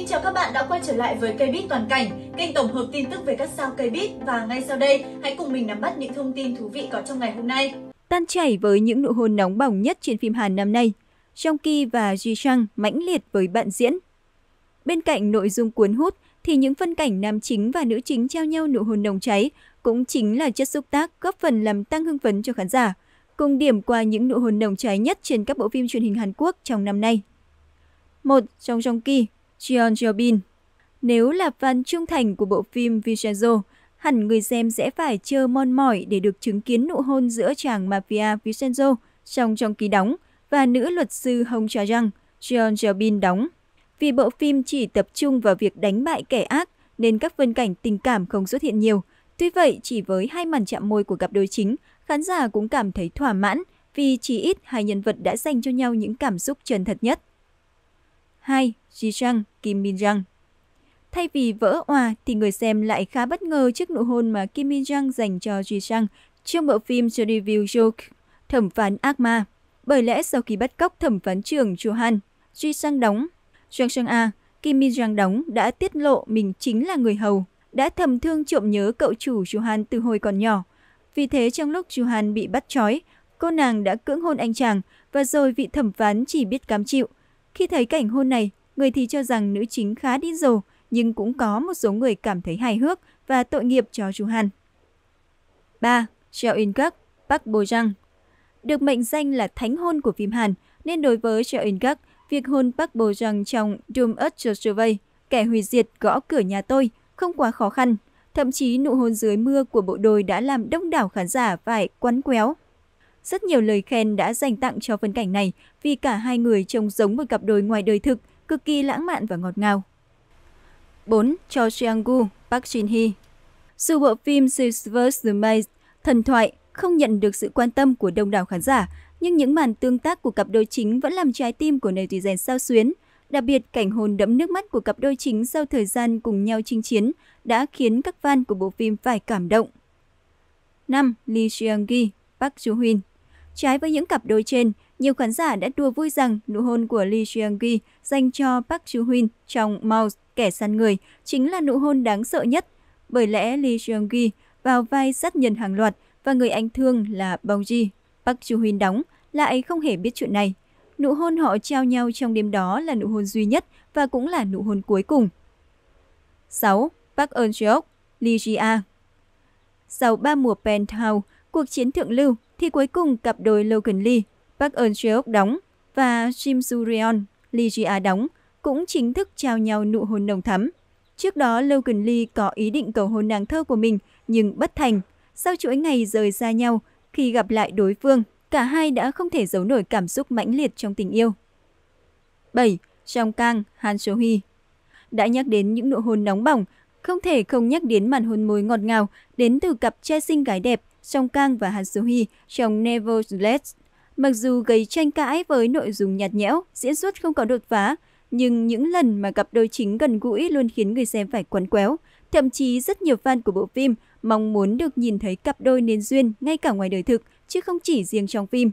Xin chào các bạn đã quay trở lại với cây bít toàn cảnh, kênh tổng hợp tin tức về các sao cây bít và ngay sau đây hãy cùng mình nắm bắt những thông tin thú vị có trong ngày hôm nay. Tan chảy với những nụ hôn nóng bỏng nhất trên phim Hàn năm nay, Jong Ki và Ji Chang mãnh liệt với bạn diễn. Bên cạnh nội dung cuốn hút thì những phân cảnh nam chính và nữ chính trao nhau nụ hôn nồng cháy cũng chính là chất xúc tác góp phần làm tăng hưng phấn cho khán giả, cùng điểm qua những nụ hôn nồng cháy nhất trên các bộ phim truyền hình Hàn Quốc trong năm nay. Một Trong Jong Ki Chion Jobin. Nếu là fan trung thành của bộ phim Vincenzo, hẳn người xem sẽ phải chờ mon mỏi để được chứng kiến nụ hôn giữa chàng mafia Vincenzo trong trong ký đóng và nữ luật sư Hong Cha Răng, Chion Jobin đóng. Vì bộ phim chỉ tập trung vào việc đánh bại kẻ ác nên các phân cảnh tình cảm không xuất hiện nhiều. Tuy vậy, chỉ với hai màn chạm môi của cặp đôi chính, khán giả cũng cảm thấy thỏa mãn vì chỉ ít hai nhân vật đã dành cho nhau những cảm xúc chân thật nhất. 2. Ji Chang, Kim Min Jang Thay vì vỡ òa thì người xem lại khá bất ngờ trước nụ hôn mà Kim Min Jang dành cho Ji Chang trong bộ phim The Review Joke, Thẩm phán Ác Ma. Bởi lẽ sau khi bắt cóc thẩm phán trưởng Chu Han, Ji Chang đóng, Jang Sang A, Kim Min Jang đóng đã tiết lộ mình chính là người hầu, đã thầm thương trộm nhớ cậu chủ Chu Han từ hồi còn nhỏ. Vì thế trong lúc Chu Han bị bắt trói, cô nàng đã cưỡng hôn anh chàng và rồi vị thẩm phán chỉ biết cam chịu – khi thấy cảnh hôn này, người thì cho rằng nữ chính khá điên rồ, nhưng cũng có một số người cảm thấy hài hước và tội nghiệp cho chú Hàn. 3. Cheo In Gak, Park Bo Jang Được mệnh danh là thánh hôn của phim Hàn, nên đối với Cheo In Gak, việc hôn Park Bo Jang trong Doom Earth Survey, kẻ hủy diệt gõ cửa nhà tôi, không quá khó khăn. Thậm chí nụ hôn dưới mưa của bộ đôi đã làm đông đảo khán giả phải quắn quéo. Rất nhiều lời khen đã dành tặng cho phân cảnh này vì cả hai người trông giống một cặp đôi ngoài đời thực, cực kỳ lãng mạn và ngọt ngào. 4. Cho Seang-gu, Park Shin-hee Dù bộ phim Silver the Maze, Thần thoại, không nhận được sự quan tâm của đông đảo khán giả, nhưng những màn tương tác của cặp đôi chính vẫn làm trái tim của netizen sao xuyến. Đặc biệt, cảnh hồn đẫm nước mắt của cặp đôi chính sau thời gian cùng nhau chinh chiến đã khiến các fan của bộ phim phải cảm động. 5. Lee Seung-gi, Park Joo-hyun Trái với những cặp đôi trên, nhiều khán giả đã đùa vui rằng nụ hôn của Lee Seung-gi dành cho Park Joo-hyun trong Mouse Kẻ săn người chính là nụ hôn đáng sợ nhất. Bởi lẽ Lee Seung-gi vào vai sát nhân hàng loạt và người anh thương là Bong Ji. Park Joo-hyun đóng, lại không hề biết chuyện này. Nụ hôn họ trao nhau trong đêm đó là nụ hôn duy nhất và cũng là nụ hôn cuối cùng. 6. Park eun Seok, Lee Ji-a Sau ba mùa Penthouse, cuộc chiến thượng lưu thì cuối cùng cặp đôi Logan Lee, Park Eun Cheok đóng và Shim Jim Suryeon, Lee Ji A đóng cũng chính thức trao nhau nụ hôn nồng thắm. Trước đó, Logan Lee có ý định cầu hôn nàng thơ của mình nhưng bất thành. Sau chuỗi ngày rời xa nhau, khi gặp lại đối phương, cả hai đã không thể giấu nổi cảm xúc mãnh liệt trong tình yêu. 7. Trong Kang, Han So Hee Đã nhắc đến những nụ hôn nóng bỏng, không thể không nhắc đến màn hôn môi ngọt ngào đến từ cặp trai sinh gái đẹp Song Kang và Han Soo Hee trong Nevertheless. Mặc dù gây tranh cãi với nội dung nhạt nhẽo, diễn xuất không có đột phá, nhưng những lần mà cặp đôi chính gần gũi luôn khiến người xem phải quấn quéo. Thậm chí rất nhiều fan của bộ phim mong muốn được nhìn thấy cặp đôi nên duyên ngay cả ngoài đời thực, chứ không chỉ riêng trong phim.